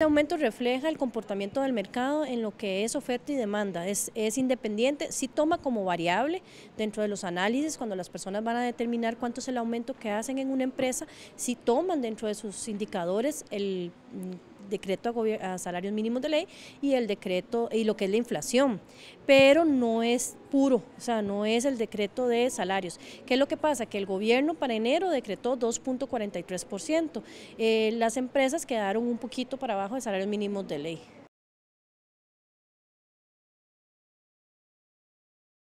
Este aumento refleja el comportamiento del mercado en lo que es oferta y demanda. Es, independiente, sí toma como variable dentro de los análisis cuando las personas van a determinar cuánto es el aumento que hacen en una empresa, sí toman dentro de sus indicadores el decreto a, salarios mínimos de ley y el decreto y lo que es la inflación, pero no es puro, o sea, no es el decreto de salarios. ¿Qué es lo que pasa? Que el gobierno para enero decretó 2.43%, eh, las empresas quedaron un poquito para abajo de salarios mínimos de ley.